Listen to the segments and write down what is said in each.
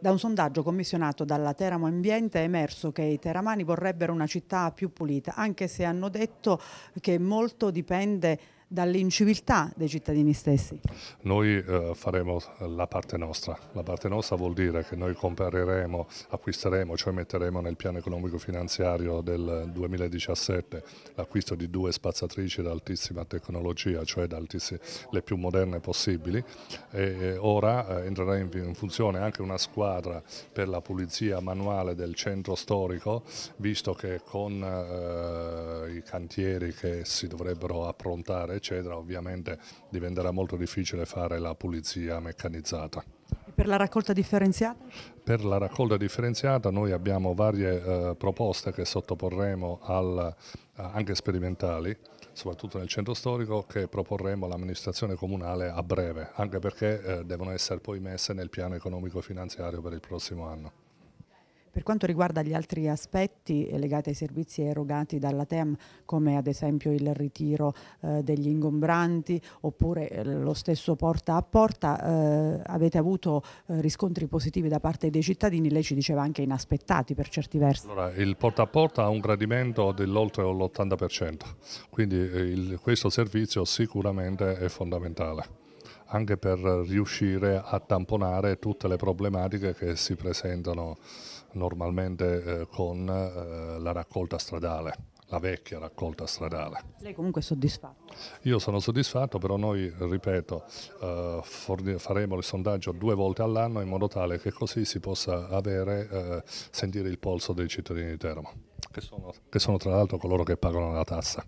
Da un sondaggio commissionato dalla Teramo Ambiente è emerso che i teramani vorrebbero una città più pulita, anche se hanno detto che molto dipende dall'inciviltà dei cittadini stessi? Noi eh, faremo la parte nostra, la parte nostra vuol dire che noi compreremo, acquisteremo, cioè metteremo nel piano economico finanziario del 2017 l'acquisto di due spazzatrici da altissima tecnologia, cioè le più moderne possibili e ora eh, entrerà in, in funzione anche una squadra per la pulizia manuale del centro storico, visto che con eh, i cantieri che si dovrebbero approntare eccetera, ovviamente diventerà molto difficile fare la pulizia meccanizzata. E per la raccolta differenziata? Per la raccolta differenziata noi abbiamo varie eh, proposte che sottoporremo al, eh, anche sperimentali, soprattutto nel centro storico, che proporremo all'amministrazione comunale a breve, anche perché eh, devono essere poi messe nel piano economico finanziario per il prossimo anno. Per quanto riguarda gli altri aspetti eh, legati ai servizi erogati dalla TEM, come ad esempio il ritiro eh, degli ingombranti oppure eh, lo stesso porta a porta, eh, avete avuto eh, riscontri positivi da parte dei cittadini, lei ci diceva anche inaspettati per certi versi. Allora, il porta a porta ha un gradimento dell'oltre l'80%, quindi eh, il, questo servizio sicuramente è fondamentale anche per riuscire a tamponare tutte le problematiche che si presentano normalmente eh, con eh, la raccolta stradale, la vecchia raccolta stradale. Lei comunque è soddisfatto? Io sono soddisfatto, però noi, ripeto, eh, faremo il sondaggio due volte all'anno in modo tale che così si possa avere, eh, sentire il polso dei cittadini di Teramo, che sono, che sono tra l'altro coloro che pagano la tassa.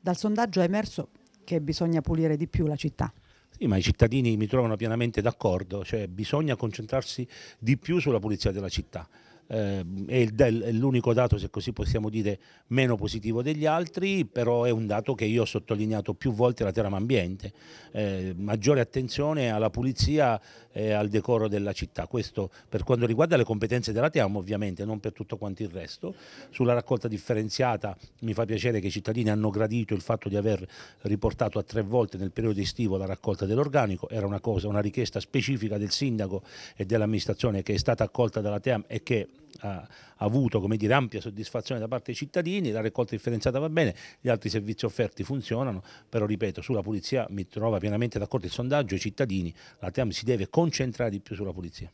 Dal sondaggio è emerso che bisogna pulire di più la città. Sì, ma i cittadini mi trovano pienamente d'accordo, cioè bisogna concentrarsi di più sulla pulizia della città. Ehm, è l'unico dato, se così possiamo dire, meno positivo degli altri, però è un dato che io ho sottolineato più volte la Terama Ambiente, eh, maggiore attenzione alla pulizia e al decoro della città, questo per quanto riguarda le competenze della Terama ovviamente, non per tutto quanto il resto, sulla raccolta differenziata mi fa piacere che i cittadini hanno gradito il fatto di aver riportato a tre volte nel periodo estivo la raccolta dell'organico, era una cosa, una richiesta specifica del sindaco e dell'amministrazione che è stata accolta dalla Team e che ha avuto come dire, ampia soddisfazione da parte dei cittadini, la raccolta differenziata va bene, gli altri servizi offerti funzionano, però ripeto, sulla pulizia mi trovo pienamente d'accordo il sondaggio, i cittadini, la TEAM si deve concentrare di più sulla pulizia.